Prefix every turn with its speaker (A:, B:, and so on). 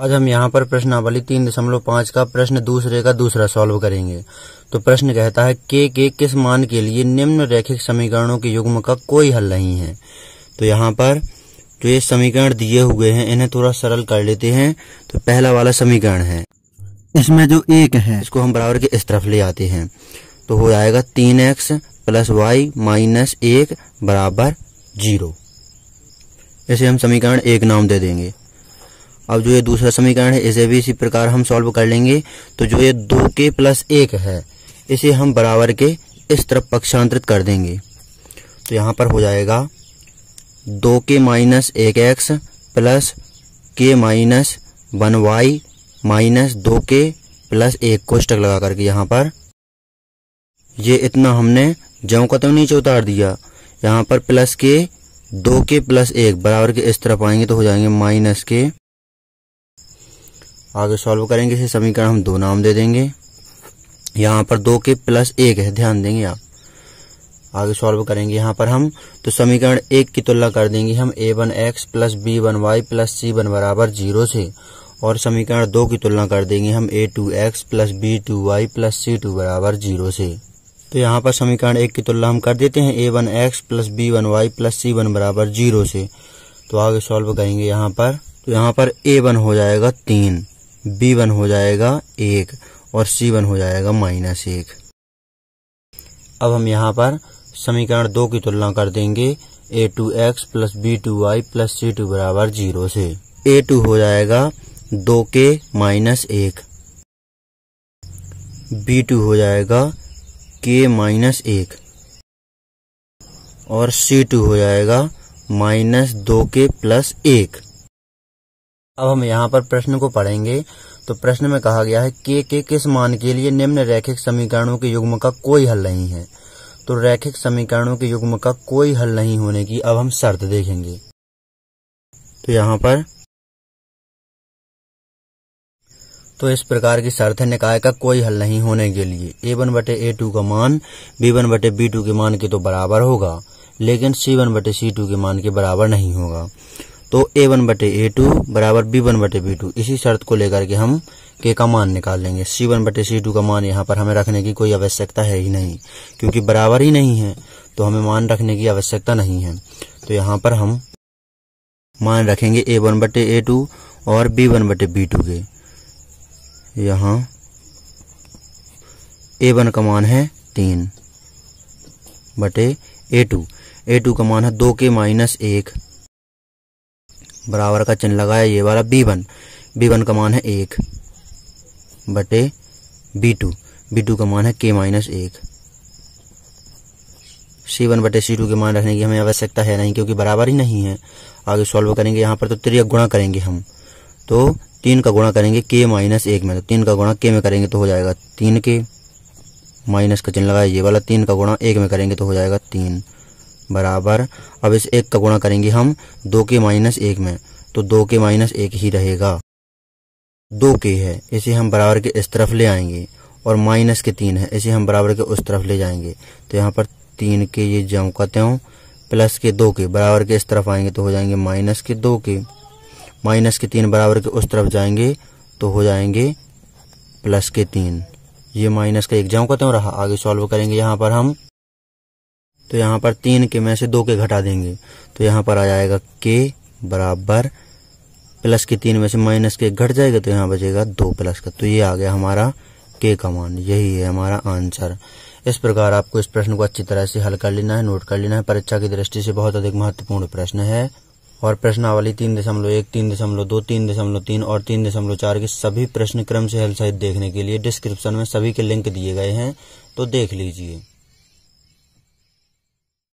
A: आज हम यहाँ पर प्रश्नावली तीन दशमलव पांच का प्रश्न दूसरे का दूसरा सॉल्व करेंगे तो प्रश्न कहता है के के किस मान के लिए निम्न रैखिक समीकरणों के युग्म का कोई हल नहीं है तो यहाँ पर जो ये समीकरण दिए हुए हैं इन्हें थोड़ा सरल कर लेते हैं तो पहला वाला समीकरण है इसमें जो एक है इसको हम बराबर के इस तरफ ले आते हैं तो हो जाएगा तीन एक्स प्लस वाई माइनस एक बराबर जीरो इसे हम समीकरण एक नाम दे देंगे अब जो ये दूसरा समीकरण है इसे भी इसी प्रकार हम सॉल्व कर लेंगे तो जो ये दो के प्लस एक है इसे हम बराबर के इस तरफ पक्षांतरित कर देंगे तो यहाँ पर हो जाएगा दो के माइनस एक X plus k minus one Y minus दो के प्लस एक कोष्टक लगा करके यहाँ पर ये इतना हमने जो का तो नीचे उतार दिया यहाँ पर प्लस के दो के प्लस एक बराबर के इस तरफ आएंगे तो हो जाएंगे माइनस के आगे सॉल्व करेंगे इसे समीकरण हम दो नाम दे देंगे यहाँ पर दो के प्लस एक है ध्यान देंगे आप आगे सॉल्व करेंगे यहाँ पर हम तो समीकरण एक की तुलना कर देंगे हम a one x plus b one y plus c one बराबर जीरो से और समीकरण दो की तुलना कर देंगे हम a two x plus b two y plus c two बराबर जीरो से तो यहाँ पर समीकरण एक की तुलना हम कर देते हैं a one x plus b one y plus c one बराबर जीरो से तो आगे सॉल्व करेंगे यहाँ पर तो यहाँ पर ए वन हो जाएगा तीन बी वन हो जाएगा एक और सी वन हो जाएगा माइनस एक अब हम यहाँ पर समीकरण दो की तुलना कर देंगे a two x plus b two y plus c two बराबर जीरो से ए टू हो जाएगा दो के माइनस एक बी टू हो जाएगा के माइनस एक और सी टू हो जाएगा माइनस दो के प्लस एक अब हम यहाँ पर प्रश्न को पढ़ेंगे तो प्रश्न में कहा गया है के के किस मान के लिए निम्न रैखिक समीकरणों के युग्म का कोई हल नहीं है तो रैखिक समीकरणों के युग्म का कोई हल नहीं होने की अब हम शर्त देखेंगे तो यहाँ पर तो इस प्रकार की शर्त है निकाय का कोई हल नहीं होने के लिए ए वन बटे ए टू का मान बी वन बटे बी टू के मान के तो बराबर होगा लेकिन सी वन बटे सी टू के मान के बराबर नहीं होगा तो ए वन बटे ए टू बराबर बी वन बटे बी टू इसी शर्त को लेकर के हम के का मान निकाल लेंगे सी वन बटे सी टू का मान यहाँ पर हमें रखने की कोई आवश्यकता है ही नहीं क्योंकि बराबर ही नहीं है तो हमें मान रखने की आवश्यकता नहीं है तो यहाँ पर हम मान रखेंगे ए वन बटे ए टू और बी वन बटे बी टू के यहाँ ए वन का मान है तीन बटे ए टू ए टू का मान है दो के माइनस एक बराबर का चिन्ह लगाया ये वाला बी वन बी वन का मान है एक बटे बी टू बी टू का मान है के माइनस एक सी वन बटे सी टू के मान रखने की हमें आवश्यकता है नहीं क्योंकि बराबर ही नहीं है आगे सॉल्व करेंगे यहाँ पर तो त्रिया गुणा करेंगे हम तो तीन का गुणा करेंगे के माइनस एक में तो तीन का गुणा के में करेंगे तो हो जाएगा तीन के माइनस का चिन्ह लगाया ये वाला तीन का गुणा एक में करेंगे तो हो जाएगा तीन बराबर अब इस एक का गुणा करेंगे हम दो के माइनस एक में तो दो के माइनस एक ही रहेगा दो के है इसे हम बराबर के इस तरफ ले आएंगे और माइनस के तीन है इसे हम बराबर के उस तरफ ले जाएंगे तो यहाँ पर तीन के ये जो कहते हो प्लस के दो के बराबर के इस तरफ आएंगे तो हो जाएंगे माइनस के दो के माइनस के तीन बराबर के उस तरफ जाएंगे तो हो जाएंगे प्लस के तीन ये माइनस का एक जम कहते हो रहा आगे सॉल्व करेंगे यहाँ पर हम तो यहाँ पर तीन के में से दो के घटा देंगे तो यहाँ पर आ जाएगा के बराबर प्लस के तीन में से माइनस के घट जाएगा तो यहाँ बचेगा दो प्लस का तो ये आ गया हमारा के का मान यही है हमारा आंसर इस प्रकार आपको इस प्रश्न को अच्छी तरह से हल कर लेना है नोट कर लेना है परीक्षा की दृष्टि से बहुत अधिक महत्वपूर्ण प्रश्न है और प्रश्नावली तीन दशमलव एक तीन दशमलव दो तीन दशमलव तीन और तीन दशमलव चार के सभी प्रश्न क्रम से हल सहित देखने के लिए डिस्क्रिप्शन में सभी के लिंक दिए गए हैं तो देख लीजिए